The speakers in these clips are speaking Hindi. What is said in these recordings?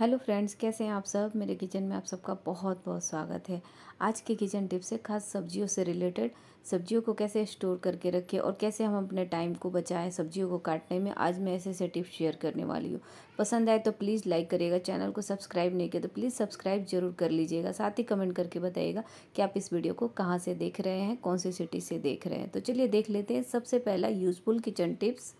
हेलो फ्रेंड्स कैसे हैं आप सब मेरे किचन में आप सबका बहुत बहुत स्वागत है आज के किचन टिप्स है खास सब्जियों से रिलेटेड सब्जियों को कैसे स्टोर करके रखें और कैसे हम अपने टाइम को बचाएं सब्जियों को काटने में आज मैं ऐसे ऐसे टिप्स शेयर करने वाली हूँ पसंद आए तो प्लीज़ लाइक करिएगा चैनल को सब्सक्राइब नहीं किया तो प्लीज़ सब्सक्राइब जरूर कर लीजिएगा साथ ही कमेंट करके बताइएगा कि आप इस वीडियो को कहाँ से देख रहे हैं कौन सी सिटी से देख रहे हैं तो चलिए देख लेते हैं सबसे पहला यूज़फुल किचन टिप्स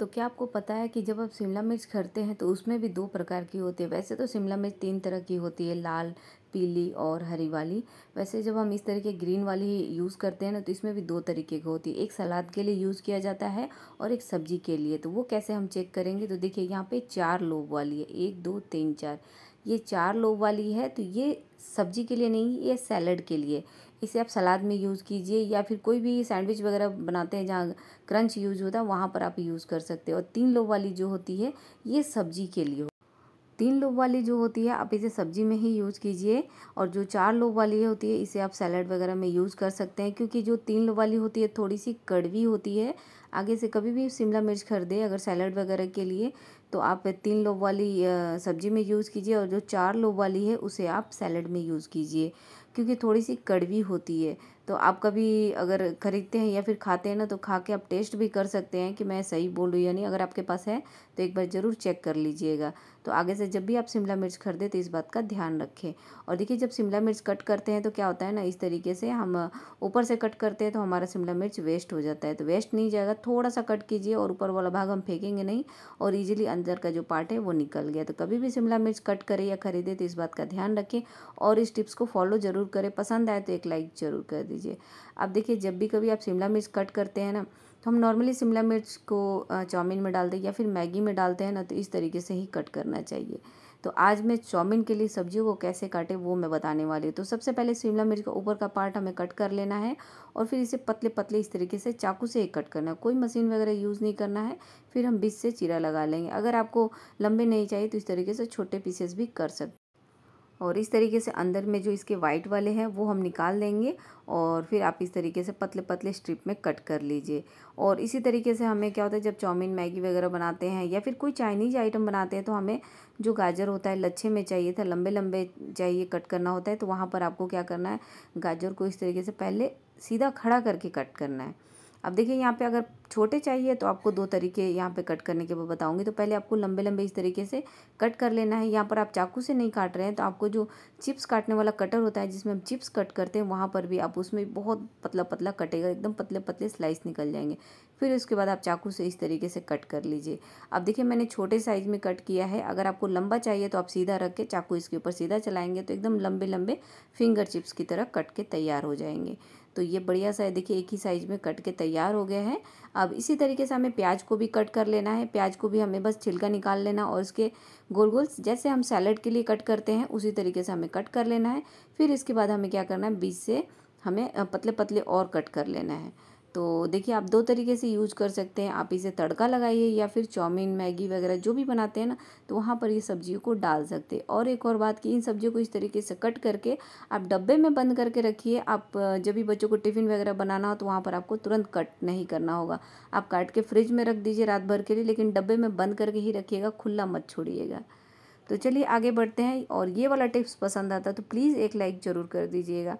तो क्या आपको पता है कि जब आप शिमला मिर्च खरीदते हैं तो उसमें भी दो प्रकार की होती है वैसे तो शिमला मिर्च तीन तरह की होती है लाल पीली और हरी वाली वैसे जब हम इस तरह के ग्रीन वाली यूज़ करते हैं ना तो इसमें भी दो तरीके की होती है एक सलाद के लिए यूज़ किया जाता है और एक सब्जी के लिए तो वो कैसे हम चेक करेंगे तो देखिए यहाँ पर चार लोब वाली है एक दो तीन चार ये चार लोब वाली है तो ये सब्जी के लिए नहीं ये सैलड के लिए इसे आप सलाद में यूज़ कीजिए या फिर कोई भी सैंडविच वगैरह बनाते हैं जहाँ क्रंच यूज़ होता है वहाँ पर आप यूज़ कर सकते हो और तीन लोब वाली जो होती है ये सब्जी के लिए तीन लोब वाली जो होती है आप इसे सब्जी में ही यूज़ कीजिए और जो चार लोब वाली होती है इसे आप सैलड वगैरह में यूज़ कर सकते हैं क्योंकि जो तीन लोब वाली होती है थोड़ी सी कड़वी होती है आगे से कभी भी शिमला मिर्च खरीदे अगर सैलड वगैरह के लिए तो आप तीन लोब वाली सब्जी में यूज़ कीजिए और जो चार लोब वाली है उसे आप सैलड में यूज़ कीजिए क्योंकि थोड़ी सी कड़वी होती है तो आप कभी अगर ख़रीदते हैं या फिर खाते हैं ना तो खा के आप टेस्ट भी कर सकते हैं कि मैं सही बोल रही या नहीं अगर आपके पास है तो एक बार ज़रूर चेक कर लीजिएगा तो आगे से जब भी आप शिमला मिर्च खरीदें तो इस बात का ध्यान रखें और देखिए जब शिमला मिर्च कट करते हैं तो क्या होता है ना इस तरीके से हम ऊपर से कट करते हैं तो हमारा शिमला मिर्च वेस्ट हो जाता है तो वेस्ट नहीं जाएगा थोड़ा सा कट कीजिए और ऊपर वाला भाग हम फेंकेंगे नहीं और ईजिली अंदर का जो पार्ट है वो निकल गया तो कभी भी शिमला मिर्च कट करें या खरीदें तो इस बात का ध्यान रखें और इस टिप्स को फॉलो ज़रूर करें पसंद आए तो एक लाइक ज़रूर कर दीजिए लीजिए अब देखिए जब भी कभी आप शिमला मिर्च कट करते हैं ना तो हम नॉर्मली शिमला मिर्च को चाउमीन में डालते हैं या फिर मैगी में डालते हैं ना तो इस तरीके से ही कट करना चाहिए तो आज मैं चाउमीन के लिए सब्जियों को कैसे काटे वो मैं बताने वाली हूँ तो सबसे पहले शिमला मिर्च का ऊपर का पार्ट हमें कट कर लेना है और फिर इसे पतले पतले इस तरीके से चाकू से ही कट करना है कोई मशीन वगैरह यूज़ नहीं करना है फिर हम बीच से चीरा लगा लेंगे अगर आपको लंबे नहीं चाहिए तो इस तरीके से छोटे पीसेस भी कर सकते और इस तरीके से अंदर में जो इसके वाइट वाले हैं वो हम निकाल देंगे और फिर आप इस तरीके से पतले पतले स्ट्रिप में कट कर लीजिए और इसी तरीके से हमें क्या होता है जब चाउमीन मैगी वगैरह बनाते हैं या फिर कोई चाइनीज आइटम बनाते हैं तो हमें जो गाजर होता है लच्छे में चाहिए था लंबे लंबे चाहिए कट करना होता है तो वहाँ पर आपको क्या करना है गाजर को इस तरीके से पहले सीधा खड़ा करके कट करना है अब देखिए यहाँ पर अगर छोटे चाहिए तो आपको दो तरीके यहाँ पे कट करने के बाद बताऊँगी तो पहले आपको लंबे लंबे इस तरीके से कट कर लेना है यहाँ पर आप चाकू से नहीं काट रहे हैं तो आपको जो चिप्स काटने वाला कटर होता है जिसमें हम चिप्स कट करते हैं वहाँ पर भी आप उसमें बहुत पतला पतला कटेगा एकदम पतले पतले स्लाइस निकल जाएंगे फिर उसके बाद आप चाकू से इस तरीके से कट कर लीजिए अब देखिए मैंने छोटे साइज़ में कट किया है अगर आपको लंबा चाहिए तो आप सीधा रख के चाकू इसके ऊपर सीधा चलाएंगे तो एकदम लंबे लंबे फिंगर चिप्स की तरह कट के तैयार हो जाएंगे तो ये बढ़िया सा देखिए एक ही साइज़ में कट के तैयार हो गया है अब इसी तरीके से हमें प्याज को भी कट कर लेना है प्याज को भी हमें बस छिलका निकाल लेना और उसके गोल गोल जैसे हम सैलड के लिए कट करते हैं उसी तरीके से हमें कट कर लेना है फिर इसके बाद हमें क्या करना है बीज से हमें पतले पतले और कट कर लेना है तो देखिए आप दो तरीके से यूज कर सकते हैं आप इसे तड़का लगाइए या फिर चाउमीन मैगी वगैरह जो भी बनाते हैं ना तो वहाँ पर ये सब्जियों को डाल सकते हैं और एक और बात कि इन सब्जियों को इस तरीके से कट करके आप डब्बे में बंद करके रखिए आप जब भी बच्चों को टिफ़िन वगैरह बनाना हो तो वहाँ पर आपको तुरंत कट नहीं करना होगा आप काट के फ्रिज में रख दीजिए रात भर के लिए लेकिन डब्बे में बंद करके ही रखिएगा खुला मत छोड़िएगा तो चलिए आगे बढ़ते हैं और ये वाला टिप्स पसंद आता तो प्लीज़ एक लाइक ज़रूर कर दीजिएगा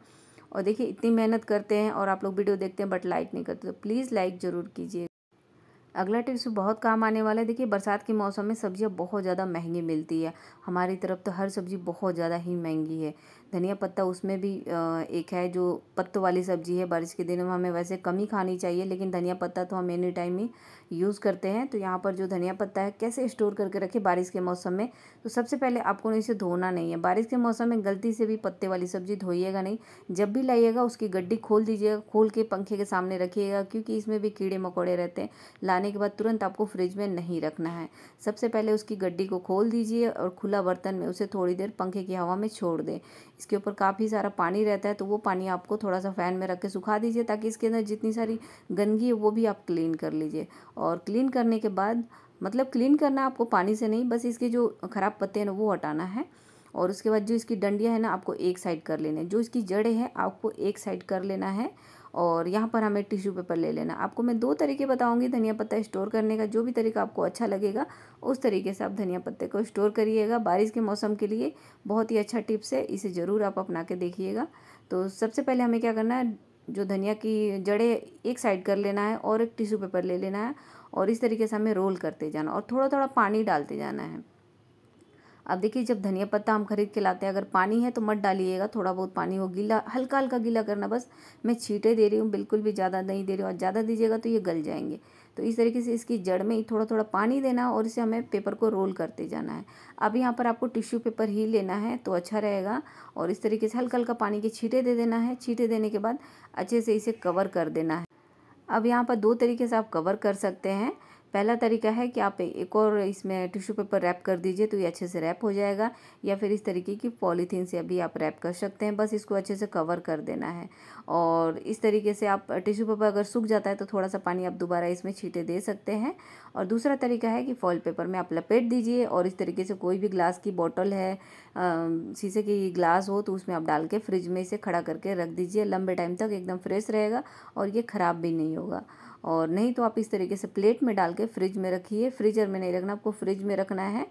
और देखिए इतनी मेहनत करते हैं और आप लोग वीडियो देखते हैं बट लाइक नहीं करते तो प्लीज़ लाइक ज़रूर कीजिए अगला टिप्स बहुत काम आने वाला है देखिए बरसात के मौसम में सब्जियां बहुत ज़्यादा महंगी मिलती है हमारी तरफ तो हर सब्ज़ी बहुत ज़्यादा ही महंगी है धनिया पत्ता उसमें भी एक है जो पत्तों वाली सब्ज़ी है बारिश के दिनों में हमें वैसे कम ही खानी चाहिए लेकिन धनिया पत्ता तो हम एनी टाइम ही यूज़ करते हैं तो यहाँ पर जो धनिया पत्ता है कैसे स्टोर करके रखें बारिश के मौसम में तो सबसे पहले आपको इसे धोना नहीं है बारिश के मौसम में गलती से भी पत्ते वाली सब्ज़ी धोइएगा नहीं जब भी लाइएगा उसकी गड्डी खोल दीजिएगा खोल के पंखे के सामने रखिएगा क्योंकि इसमें भी कीड़े मकोड़े रहते हैं लाने के बाद तुरंत आपको फ्रिज में नहीं रखना है सबसे पहले उसकी गड्डी को खोल दीजिए और खुला बर्तन में उसे थोड़ी देर पंखे की हवा में छोड़ दें इसके ऊपर काफ़ी सारा पानी रहता है तो वो पानी आपको थोड़ा सा फ़ैन में रख के सुखा दीजिए ताकि इसके अंदर जितनी सारी गंदगी है वो भी आप क्लीन कर लीजिए और क्लीन करने के बाद मतलब क्लीन करना आपको पानी से नहीं बस इसके जो ख़राब पत्ते हैं ना वो हटाना है और उसके बाद जो इसकी डंडियाँ है ना आपको एक साइड कर लेना है जो इसकी जड़ें हैं आपको एक साइड कर लेना है और यहाँ पर हमें टिश्यू पेपर ले लेना आपको मैं दो तरीके बताऊँगी धनिया पत्ता स्टोर करने का जो भी तरीका आपको अच्छा लगेगा उस तरीके से आप धनिया पत्ते को स्टोर करिएगा बारिश के मौसम के लिए बहुत ही अच्छा टिप्स है इसे ज़रूर आप अपना के देखिएगा तो सबसे पहले हमें क्या करना है जो धनिया की जड़े एक साइड कर लेना है और एक टिश्यू पेपर ले लेना है और इस तरीके से हमें रोल करते जाना और थोड़ा थोड़ा पानी डालते जाना है अब देखिए जब धनिया पत्ता हम खरीद के लाते हैं अगर पानी है तो मत डालिएगा थोड़ा बहुत पानी हो गीला हल्का हल्का गीला करना बस मैं छीटे दे रही हूँ बिल्कुल भी ज़्यादा नहीं दे रही हूँ और ज़्यादा दीजिएगा तो ये गल जाएंगे तो इस तरीके से इसकी जड़ में थोड़ा थोड़ा पानी देना और इसे हमें पेपर को रोल करते जाना है अब यहाँ पर आपको टिश्यू पेपर ही लेना है तो अच्छा रहेगा और इस तरीके से हल्का हल्का पानी के छीटे दे देना है छीटे देने के बाद अच्छे से इसे कवर कर देना है अब यहाँ पर दो तरीके से आप कवर कर सकते हैं पहला तरीका है कि आप एक और इसमें टिश्यू पेपर रैप कर दीजिए तो ये अच्छे से रैप हो जाएगा या फिर इस तरीके की पॉलीथीन से अभी आप रैप कर सकते हैं बस इसको अच्छे से कवर कर देना है और इस तरीके से आप टिश्यू पेपर अगर सूख जाता है तो थोड़ा सा पानी आप दोबारा इसमें छीटे दे सकते हैं और दूसरा तरीका है कि फॉल पेपर में आप लपेट दीजिए और इस तरीके से कोई भी ग्लास की बॉटल है शीशे की ग्लास हो तो उसमें आप डाल के फ्रिज में इसे खड़ा करके रख दीजिए लंबे टाइम तक एकदम फ्रेश रहेगा और ये ख़राब भी नहीं होगा और नहीं तो आप इस तरीके से प्लेट में डाल के फ्रिज में रखिए फ्रीजर में नहीं रखना आपको फ्रिज में रखना है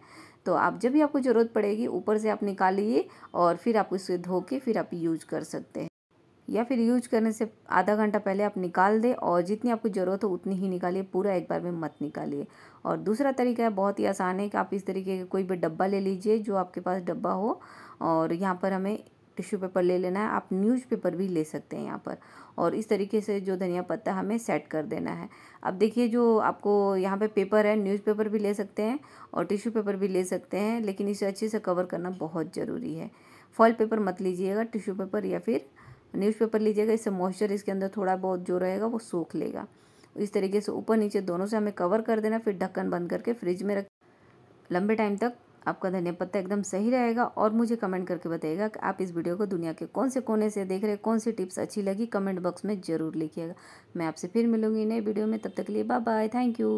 तो आप जब भी आपको ज़रूरत पड़ेगी ऊपर से आप निकालिए और फिर आप उसे धो के फिर आप यूज कर सकते हैं या फिर यूज करने से आधा घंटा पहले आप निकाल दें और जितनी आपको ज़रूरत हो उतनी ही निकालिए पूरा एक बार में मत निकालिए और दूसरा तरीका है बहुत ही आसान है कि आप इस तरीके का कोई भी डब्बा ले लीजिए जो आपके पास डब्बा हो और यहाँ पर हमें टिश्यू पेपर ले लेना है आप न्यूज़पेपर भी ले सकते हैं यहाँ पर और इस तरीके से जो धनिया पत्ता हमें सेट कर देना है अब देखिए जो आपको यहाँ पे पेपर है न्यूज़पेपर भी ले सकते हैं और टिश्यू पेपर भी ले सकते हैं लेकिन इसे अच्छे से कवर करना बहुत ज़रूरी है फॉल पेपर मत लीजिएगा टिश्यू पेपर या फिर न्यूज़पेपर लीजिएगा इससे मॉइस्चर इसके अंदर थोड़ा बहुत जो रहेगा वो सूख लेगा इस तरीके से ऊपर नीचे दोनों से हमें कवर कर देना फिर ढक्कन बंद करके फ्रिज में रख लंबे टाइम तक आपका धनिया पत्ता एकदम सही रहेगा और मुझे कमेंट करके बताइएगा कि आप इस वीडियो को दुनिया के कौन से कोने से देख रहे हैं कौन सी टिप्स अच्छी लगी कमेंट बॉक्स में ज़रूर लिखिएगा मैं आपसे फिर मिलूंगी नए वीडियो में तब तक के लिए बाय बाय थैंक यू